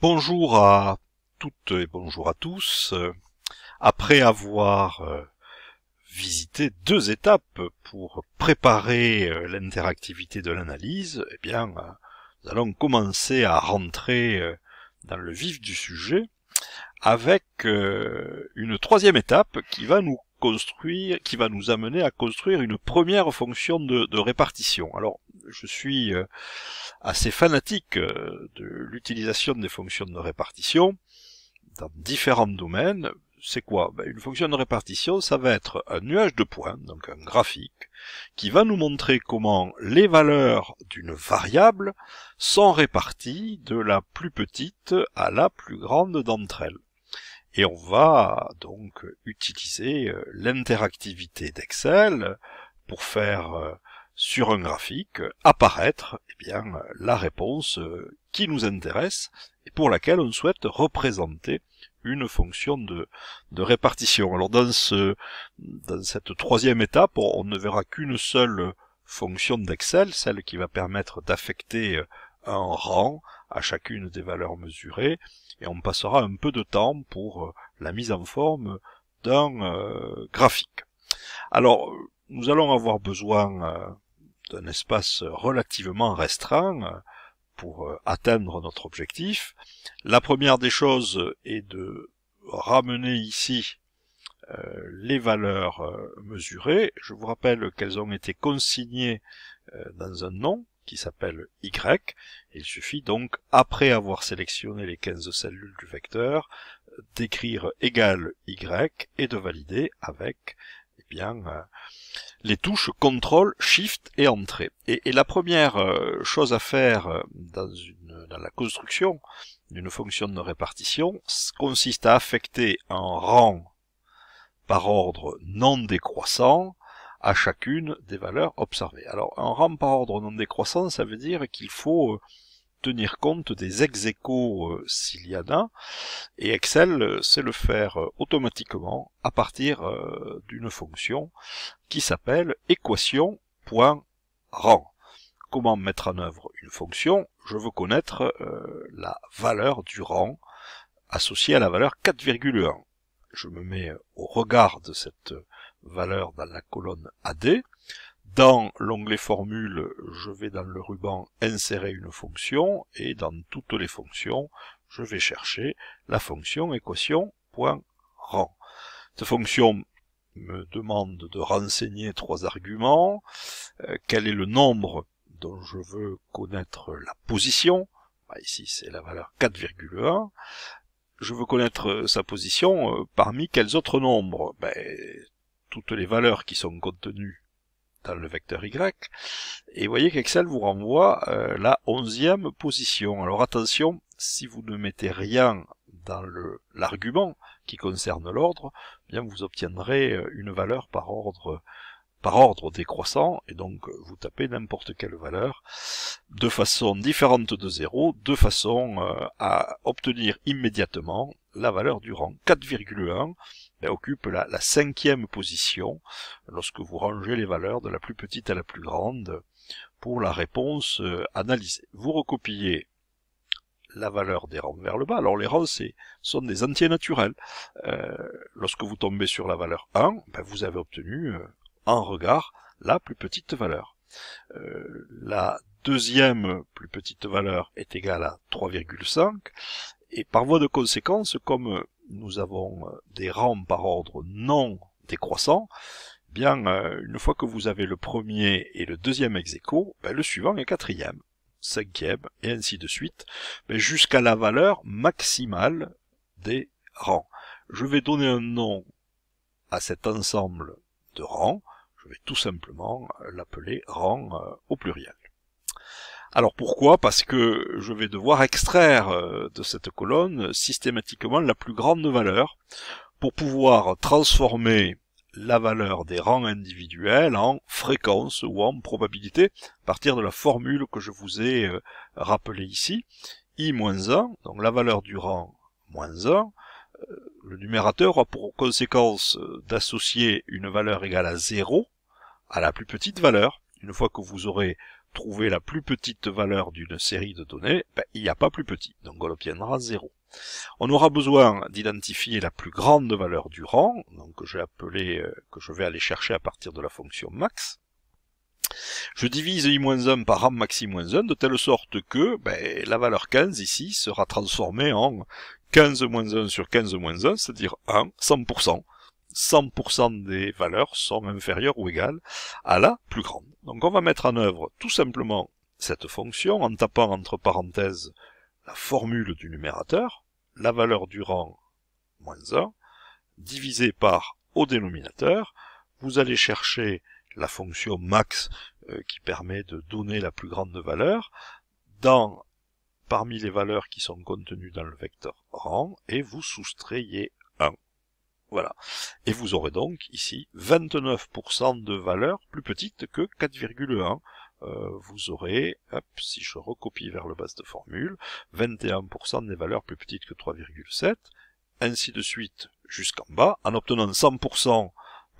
Bonjour à toutes et bonjour à tous. Après avoir euh, visité deux étapes pour préparer euh, l'interactivité de l'analyse, eh bien, euh, nous allons commencer à rentrer dans le vif du sujet avec une troisième étape qui va nous construire, qui va nous amener à construire une première fonction de, répartition. Alors, je suis euh, assez fanatique euh, de l'utilisation des fonctions de répartition dans différents domaines. C'est quoi ben, Une fonction de répartition, ça va être un nuage de points, donc un graphique, qui va nous montrer comment les valeurs d'une variable sont réparties de la plus petite à la plus grande d'entre elles. Et on va donc utiliser euh, l'interactivité d'Excel pour faire sur un graphique euh, apparaître eh bien, euh, la réponse euh, qui nous intéresse et pour laquelle on souhaite représenter une fonction de, de répartition. Alors dans, ce, dans cette troisième étape, on ne verra qu'une seule fonction d'Excel, celle qui va permettre d'affecter un rang à chacune des valeurs mesurées, et on passera un peu de temps pour la mise en forme d'un graphique. Alors, nous allons avoir besoin d'un espace relativement restreint euh, pour euh, atteindre notre objectif. La première des choses est de ramener ici euh, les valeurs mesurées. Je vous rappelle qu'elles ont été consignées dans un nom qui s'appelle y. Il suffit donc, après avoir sélectionné les 15 cellules du vecteur, d'écrire égal y et de valider avec eh bien, les touches CTRL, SHIFT et Entrée. Et, la première euh, chose à faire euh, dans, une, dans la construction d'une fonction de répartition consiste à affecter un rang par ordre non décroissant à chacune des valeurs observées. Alors un rang par ordre non décroissant, ça veut dire qu'il faut euh, tenir compte des ex-échos euh, s'il y en a, et Excel c'est euh, le faire euh, automatiquement à partir d'une fonction qui s'appelle équation.rang. Comment mettre en œuvre une fonction Je veux connaître la valeur du rang associée à la valeur 4,1. Je me mets au regard de cette valeur dans la colonne AD, dans l'onglet formule, je vais dans le ruban insérer une fonction et dans toutes les fonctions, je vais chercher la fonction équation.rang. Cette fonction me demande de renseigner trois arguments. Euh, quel est le nombre dont je veux connaître la position bah, Ici, c'est la valeur 4,1. Je veux connaître euh, sa position euh, parmi quels autres nombres ben, Toutes les valeurs qui sont contenues dans le vecteur Y. Et vous voyez qu'Excel vous renvoie euh, la onzième position. Alors attention, si vous ne mettez rien dans l'argument qui concerne l'ordre, eh bien vous obtiendrez euh, une valeur par ordre par ordre décroissant, et donc euh, vous tapez n'importe quelle valeur de façon différente de 0, de façon à obtenir immédiatement la valeur du rang 4,1 occupe la, cinquième position lorsque vous rangez les valeurs de la plus petite à la plus grande pour la réponse euh, analysée. Vous recopiez la valeur des rangs vers le bas. Alors les rangs sont des entiers naturels. Euh, lorsque vous tombez sur la valeur 1, ben, vous avez obtenu euh, en regard la plus petite valeur. la deuxième plus petite valeur est égale à 3,5 et par voie de conséquence, comme nous avons euh, des rangs par ordre non décroissant, eh bien, euh, une fois que vous avez le premier et le deuxième ex ben, le suivant est quatrième, cinquième, et ainsi de suite, jusqu'à la valeur maximale des rangs. Je vais donner un nom à cet ensemble de rangs, je vais tout simplement euh, l'appeler rang au pluriel. Alors pourquoi Parce que je vais devoir extraire euh, de cette colonne systématiquement la plus grande valeur pour pouvoir transformer la valeur des rangs individuels en fréquence ou en probabilité à partir de la formule que je vous ai euh, rappelée ici. i-1, donc la valeur du rang moins 1, euh, le numérateur a pour conséquence d'associer une valeur égale à 0 à la plus petite valeur. Une fois que vous aurez trouver la plus petite valeur d'une série de données, ben, il n'y a pas plus petit, donc on obtiendra 0. On aura besoin d'identifier la plus grande valeur du rang, donc que je vais que je vais aller chercher à partir de la fonction max. Je divise i-1 par max maxi-1 de telle sorte que ben, la valeur 15 ici sera transformée en 15-1 sur 15-1, c'est-à-dire 1, 100%. 100% des valeurs sont inférieures ou égales à la plus grande. Donc on va mettre en œuvre tout simplement cette fonction en tapant entre parenthèses la formule du numérateur, la valeur du rang moins 1, divisé par au dénominateur, vous allez chercher la fonction max euh, qui permet de donner la plus grande valeur dans parmi les valeurs qui sont contenues dans le vecteur rang et vous soustrayez 1. Voilà et vous aurez donc ici 29% de valeurs plus petites que 4,1. Euh, vous aurez, hop, si je recopie vers le bas de formule, 21% des valeurs plus petites que 3,7, ainsi de suite jusqu'en bas, en obtenant 100%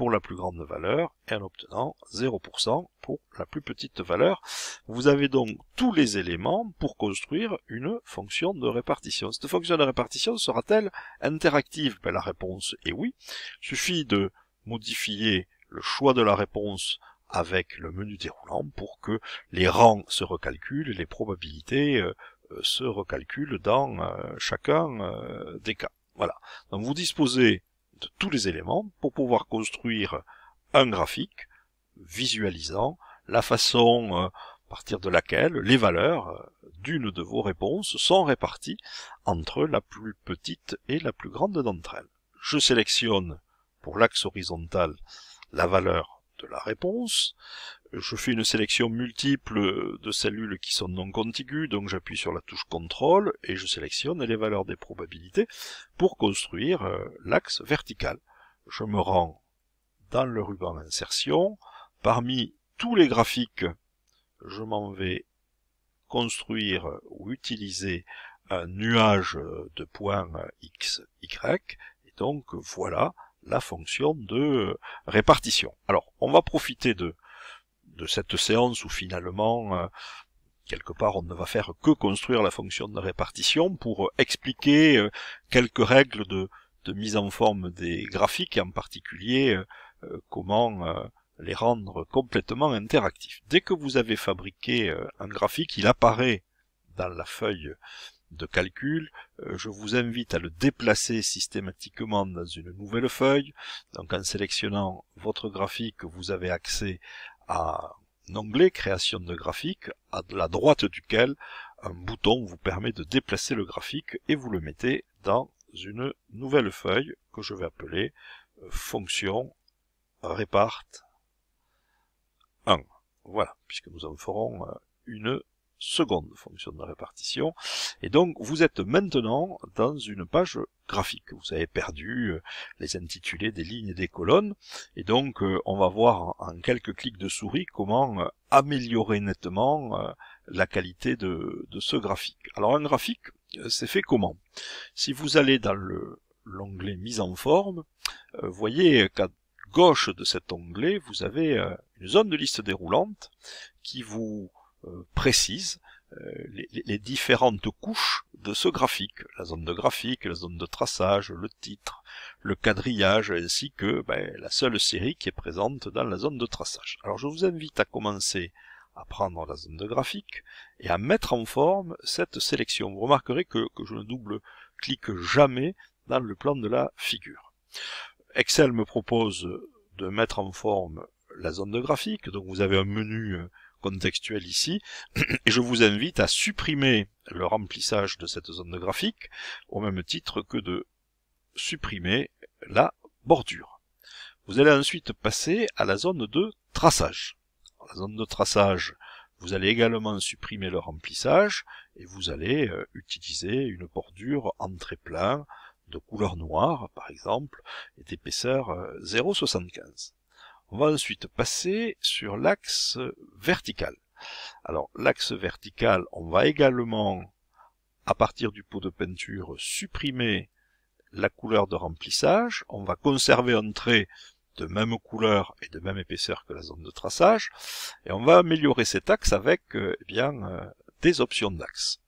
pour la plus grande valeur et en obtenant 0% pour la plus petite valeur. Vous avez donc tous les éléments pour construire une fonction de répartition. Cette fonction de répartition sera-t-elle interactive ben, La réponse est oui. Il suffit de modifier le choix de la réponse avec le menu déroulant pour que les rangs se recalculent les probabilités euh, euh, se recalculent dans euh, chacun des cas. Voilà. Donc vous disposez tous les éléments pour pouvoir construire un graphique visualisant la façon euh, à partir de laquelle les valeurs euh, d'une de vos réponses sont réparties entre la plus petite et la plus grande d'entre elles. Je sélectionne pour l'axe horizontal la valeur de la réponse je fais une sélection multiple de cellules qui sont non contiguës, donc j'appuie sur la touche contrôle et je sélectionne les valeurs des probabilités pour construire euh, l'axe vertical. Je me rends dans le ruban insertion. Parmi tous les graphiques, je m'en vais construire ou utiliser un nuage de points x, y, et donc voilà la fonction de répartition. Alors, on va profiter de de cette séance où finalement euh, quelque part, on ne va faire que construire la fonction de répartition pour euh, expliquer euh, quelques règles de, mise en forme des graphiques, et en particulier comment les rendre complètement interactifs. Dès que vous avez fabriqué un graphique, il apparaît dans la feuille de calcul, je vous invite à le déplacer systématiquement dans une nouvelle feuille. Donc en sélectionnant votre graphique, vous avez accès à un onglet création de graphique à la droite duquel un bouton vous permet de déplacer le graphique et vous le mettez dans une nouvelle feuille que je vais appeler euh, fonction répart 1. Voilà, puisque nous en ferons euh, une seconde fonction de répartition. Et donc, vous êtes maintenant dans une page graphique. Vous avez perdu euh, les intitulés des lignes et des colonnes. Et donc, euh, on va voir en quelques clics de souris comment euh, améliorer nettement la qualité de, ce graphique. Alors, un graphique, c'est fait comment Si vous allez dans l'onglet mise en forme, vous voyez qu'à gauche de cet onglet, vous avez une zone de liste déroulante qui vous euh, précise euh, les, différentes couches de ce graphique, la zone de graphique, la zone de traçage, le titre, le quadrillage, ainsi que ben, la seule série qui est présente dans la zone de traçage. Alors je vous invite à commencer à prendre la zone de graphique et à mettre en forme cette sélection. Vous remarquerez que, que je ne double-clique jamais dans le plan de la figure. Excel me propose de mettre en forme la zone de graphique, donc vous avez un menu euh, contextuel ici, et je vous invite à supprimer le remplissage de cette zone de graphique, au même titre que de supprimer la bordure. Vous allez ensuite passer à la zone de traçage. Dans la zone de traçage, vous allez également supprimer le remplissage, et vous allez euh, utiliser une bordure en trait plein, de couleur noire par exemple, et d'épaisseur 0,75. Euh, on va ensuite passer sur l'axe vertical. Alors l'axe vertical, on va également, à partir du pot de peinture, supprimer la couleur de remplissage. On va conserver un trait de même couleur et de même épaisseur que la zone de traçage. Et on va améliorer cet axe avec euh, eh bien, euh, des options d'axe.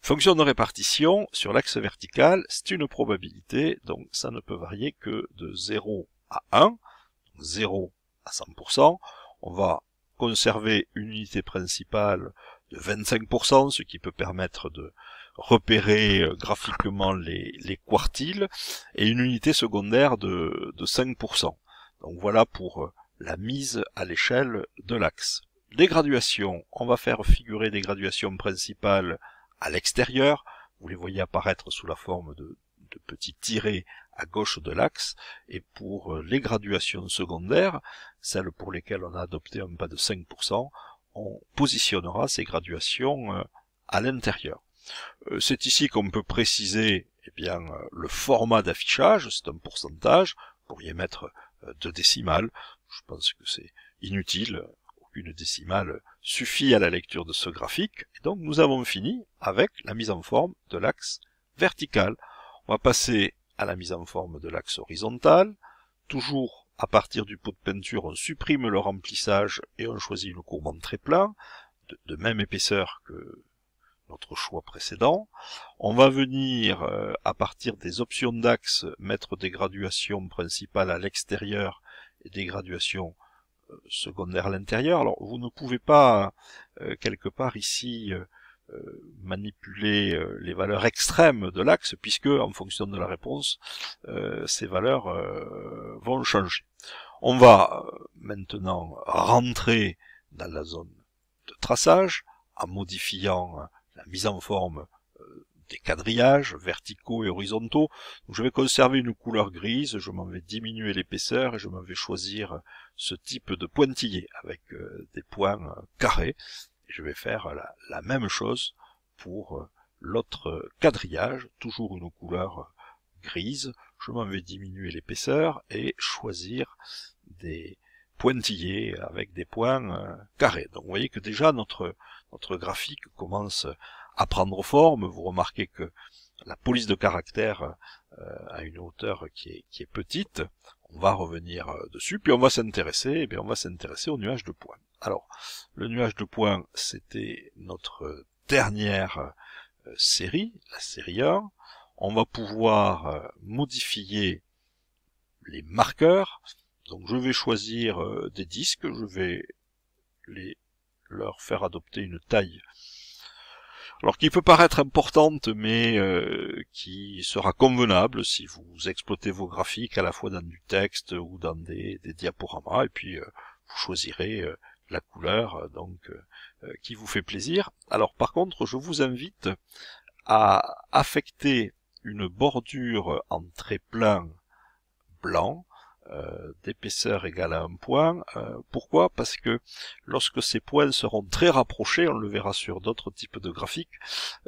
Fonction de répartition sur l'axe vertical, c'est une probabilité, donc ça ne peut varier que de 0 à 1. 0 à 100%, on va conserver une unité principale de 25%, ce qui peut permettre de repérer euh, graphiquement les, quartiles, et une unité secondaire de, de 5%. Donc voilà pour euh, la mise à l'échelle de l'axe. Des graduations, on va faire figurer des graduations principales à l'extérieur, vous les voyez apparaître sous la forme de de petits tirés à gauche de l'axe, et pour euh, les graduations secondaires, celles pour lesquelles on a adopté un pas de 5%, on positionnera ces graduations euh, à l'intérieur. Euh, c'est ici qu'on peut préciser eh bien, le format d'affichage, c'est un pourcentage, Pour y mettre deux décimales, je pense que c'est inutile, aucune décimale suffit à la lecture de ce graphique, et donc nous avons fini avec la mise en forme de l'axe vertical. On va passer à la mise en forme de l'axe horizontal. Toujours à partir du pot de peinture, on supprime le remplissage et on choisit une courbe en très plat, de, même épaisseur que notre choix précédent. On va venir, euh, à partir des options d'axe, mettre des graduations principales à l'extérieur et des graduations euh, secondaires à l'intérieur. Alors vous ne pouvez pas, euh, quelque part ici, euh, manipuler euh, les valeurs extrêmes de l'axe, puisque en fonction de la réponse, euh, ces valeurs vont changer. On va maintenant rentrer dans la zone de traçage en modifiant la mise en forme des quadrillages verticaux et horizontaux. je vais conserver une couleur grise, je m'en vais diminuer l'épaisseur et je m'en vais choisir ce type de pointillé avec des points carrés je vais faire la, même chose pour euh, l'autre quadrillage, toujours une couleur euh, grise. Je m'en vais diminuer l'épaisseur et choisir des pointillés avec des points euh, carrés. Donc vous voyez que déjà notre, graphique commence à prendre forme. Vous remarquez que la police de caractère a une hauteur qui est petite on va revenir euh, dessus, puis on va s'intéresser, et eh bien on va s'intéresser au nuage de points. Alors, le nuage de points, c'était notre dernière euh, série, la série 1. On va pouvoir euh, modifier les marqueurs. Donc je vais choisir des disques, je vais les leur faire adopter une taille alors qui peut paraître importante, mais euh, qui sera convenable si vous exploitez vos graphiques à la fois dans du texte ou dans des, diaporamas, et puis euh, vous choisirez euh, la couleur donc qui vous fait plaisir. Alors par contre, je vous invite à affecter une bordure en trait plein blanc euh, d'épaisseur égale à un point. Euh, pourquoi Parce que lorsque ces points seront très rapprochés, on le verra sur d'autres types de graphiques,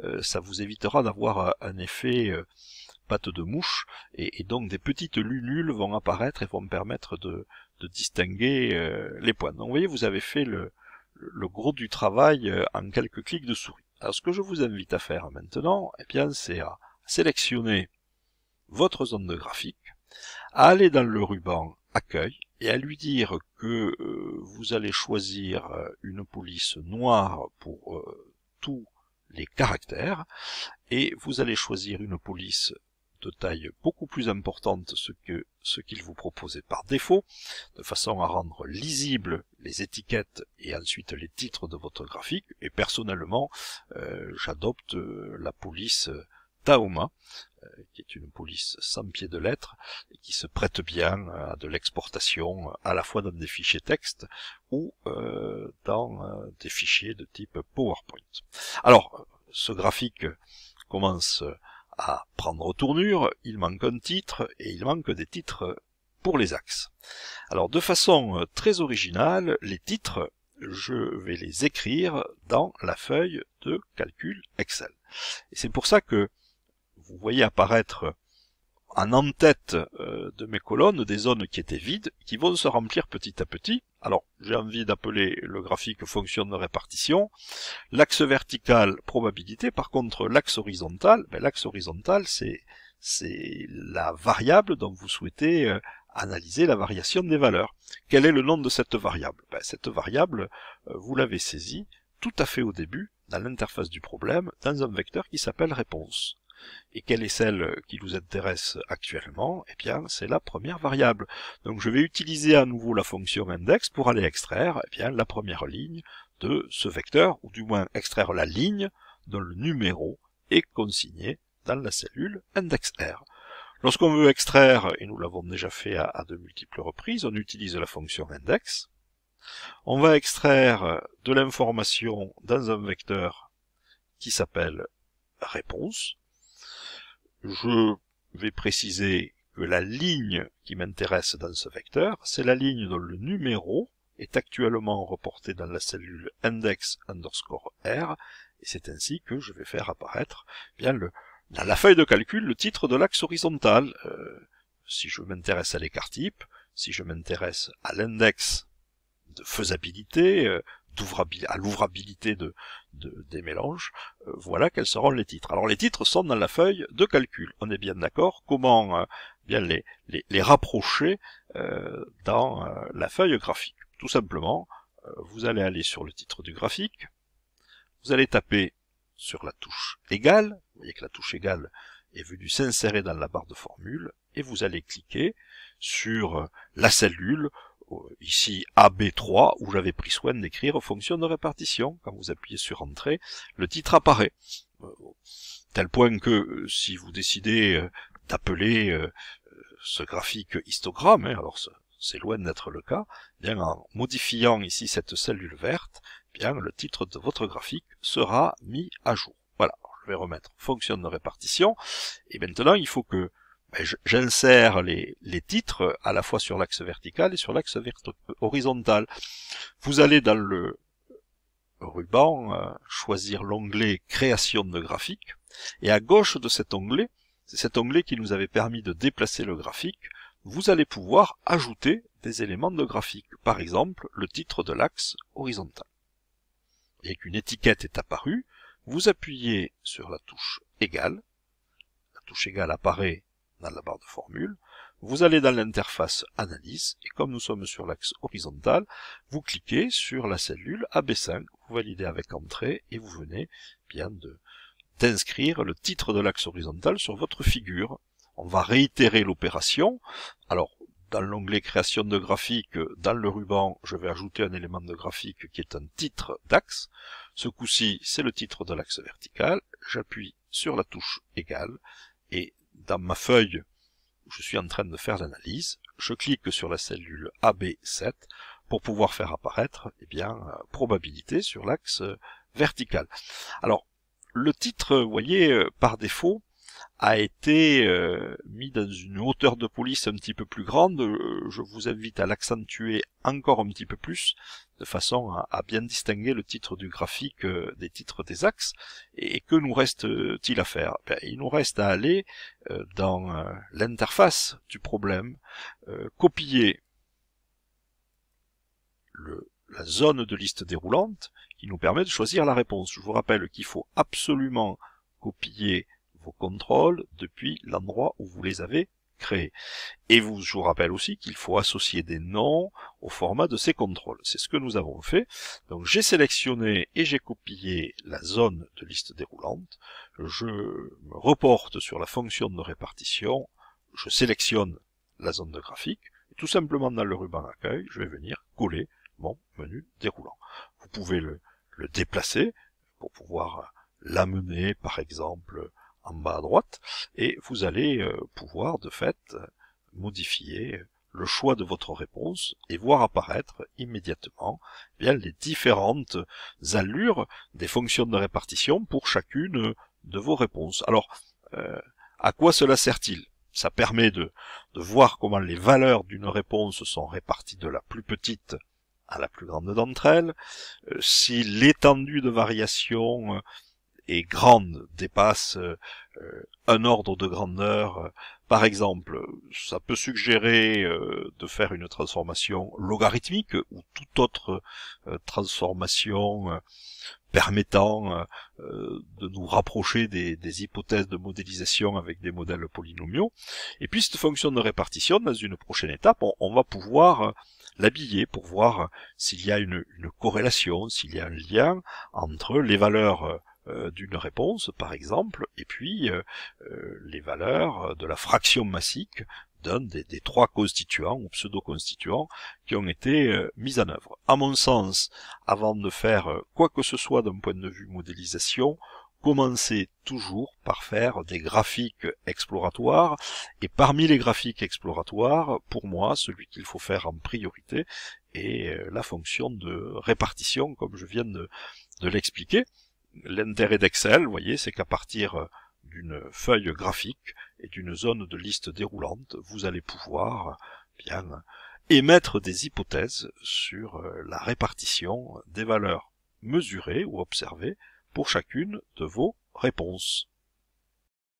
euh, ça vous évitera d'avoir un effet pâte de mouche, et, donc des petites lunules vont apparaître et vont permettre de, distinguer les points. Donc vous voyez, vous avez fait le, gros du travail en quelques clics de souris. Alors ce que je vous invite à faire maintenant, eh bien, c'est à sélectionner votre zone de graphique, à aller dans le ruban accueil et à lui dire que euh, vous allez choisir euh, une police noire pour euh, tous les caractères et vous allez choisir une police de taille beaucoup plus importante ce que ce qu'il vous proposait par défaut, de façon à rendre lisibles les étiquettes et ensuite les titres de votre graphique. Et personnellement, j'adopte la police Taoma, euh, qui est une police sans pied de lettre, et qui se prête bien à de l'exportation à la fois dans des fichiers texte ou euh, dans euh, des fichiers de type PowerPoint. Alors, ce graphique commence à prendre tournure, il manque un titre et il manque des titres pour les axes. Alors de façon très originale, les titres, je vais les écrire dans la feuille de calcul Excel. Et c'est pour ça que vous voyez apparaître en en-tête euh, de mes colonnes des zones qui étaient vides, qui vont se remplir petit à petit. Alors, j'ai envie d'appeler le graphique fonction de répartition. L'axe vertical, probabilité. Par contre, l'axe horizontal, ben, l'axe horizontal, c'est c'est la variable dont vous souhaitez euh, analyser la variation des valeurs. Quel est le nom de cette variable ben, Cette variable, euh, vous l'avez saisie tout à fait au début, dans l'interface du problème, dans un vecteur qui s'appelle réponse. Et quelle est celle euh, qui nous intéresse actuellement Eh bien, c'est la première variable. Donc je vais utiliser à nouveau la fonction index pour aller extraire eh bien, la première ligne de ce vecteur, ou du moins extraire la ligne dont le numéro est consigné dans la cellule index R. Lorsqu'on veut extraire, et nous l'avons déjà fait à de multiples reprises, on utilise la fonction index. On va extraire euh, de l'information dans un vecteur qui s'appelle réponse je vais préciser que la ligne qui m'intéresse dans ce vecteur, c'est la ligne dont le numéro est actuellement reporté dans la cellule index underscore R, et c'est ainsi que je vais faire apparaître eh bien le, dans la feuille de calcul le titre de l'axe horizontal. Euh, si je m'intéresse à l'écart type, si je m'intéresse à l'index de faisabilité, euh, à l'ouvrabilité de, de, des mélanges, euh, voilà quels seront les titres. Alors les titres sont dans la feuille de calcul, on est bien d'accord. Comment euh, bien les, rapprocher euh, dans la feuille graphique Tout simplement, vous allez aller sur le titre du graphique, vous allez taper sur la touche égale, vous voyez que la touche égale est venue s'insérer dans la barre de formule, et vous allez cliquer sur la cellule euh, ici AB3 où j'avais pris soin d'écrire fonction de répartition. Quand vous appuyez sur entrée, le titre apparaît. Euh, tel point que euh, si vous décidez d'appeler ce graphique histogramme, hein, alors c'est loin d'être le cas, bien en modifiant ici cette cellule verte, bien le titre de votre graphique sera mis à jour. Voilà, je vais remettre fonction de répartition, et maintenant il faut que ben, j'insère les, titres euh, à la fois sur l'axe vertical et sur l'axe horizontal. Vous allez dans le ruban euh, choisir l'onglet création de graphique et à gauche de cet onglet, c'est cet onglet qui nous avait permis de déplacer le graphique, vous allez pouvoir ajouter des éléments de graphique, par exemple le titre de l'axe horizontal. Et qu'une étiquette est apparue, vous appuyez sur la touche égale, la touche égale apparaît dans la barre de formule, vous allez dans l'interface Analyse, et comme nous sommes sur l'axe horizontal, vous cliquez sur la cellule AB5, vous validez avec Entrée, et vous venez bien d'inscrire le titre de l'axe horizontal sur votre figure. On va réitérer l'opération. Alors, dans l'onglet création de graphique, dans le ruban, je vais ajouter un élément de graphique qui est un titre d'axe. Ce coup-ci, c'est le titre de l'axe vertical. J'appuie sur la touche égale et dans ma feuille où je suis en train de faire l'analyse, je clique sur la cellule AB7 pour pouvoir faire apparaître eh bien, euh, probabilité sur l'axe euh, vertical. Alors, le titre, vous voyez, euh, par défaut, a été euh, mis dans une hauteur de police un petit peu plus grande. Euh, je vous invite à l'accentuer encore un petit peu plus, de façon à, bien distinguer le titre du graphique euh, des titres des axes. Et que nous reste-t-il à faire ben, Il nous reste à aller dans l'interface du problème, copier le, la zone de liste déroulante qui nous permet de choisir la réponse. Je vous rappelle qu'il faut absolument copier vos contrôles depuis l'endroit où vous les avez créés. Et vous, je vous rappelle aussi qu'il faut associer des noms au format de ces contrôles. C'est ce que nous avons fait. Donc j'ai sélectionné et j'ai copié la zone de liste déroulante. Je me reporte sur la fonction de répartition. Je sélectionne la zone de graphique. Et tout simplement dans le ruban accueil, je vais venir coller mon menu déroulant. Vous pouvez le, le déplacer pour pouvoir l'amener par exemple en bas à droite, et vous allez euh, pouvoir de fait modifier le choix de votre réponse et voir apparaître immédiatement eh bien, les différentes allures des fonctions de répartition pour chacune de vos réponses. Alors, euh, à quoi cela sert-il Ça permet de, de voir comment les valeurs d'une réponse sont réparties de la plus petite à la plus grande d'entre elles, euh, si l'étendue de variation et grande, dépasse euh, euh, un ordre de grandeur. Par exemple, ça peut suggérer euh, de faire une transformation logarithmique ou toute autre transformation permettant de nous rapprocher des, hypothèses de modélisation avec des modèles polynomiaux. Et puis cette fonction de répartition, dans une prochaine étape, on, va pouvoir l'habiller pour voir s'il y a une, une corrélation, s'il y a un lien entre les valeurs euh, d'une réponse, par exemple, et puis euh, euh, les valeurs de la fraction massique d'un des, trois constituants ou pseudo-constituants qui ont été mis en œuvre. À mon sens, avant de faire quoi que ce soit d'un point de vue modélisation, commencez toujours par faire des graphiques exploratoires et parmi les graphiques exploratoires, pour moi, celui qu'il faut faire en priorité est la fonction de répartition comme je viens de l'expliquer. L'intérêt d'Excel, vous voyez, c'est qu'à partir euh, d'une feuille graphique et d'une zone de liste déroulante, vous allez pouvoir bien émettre des hypothèses sur euh, la répartition des valeurs mesurées ou observées pour chacune de vos réponses.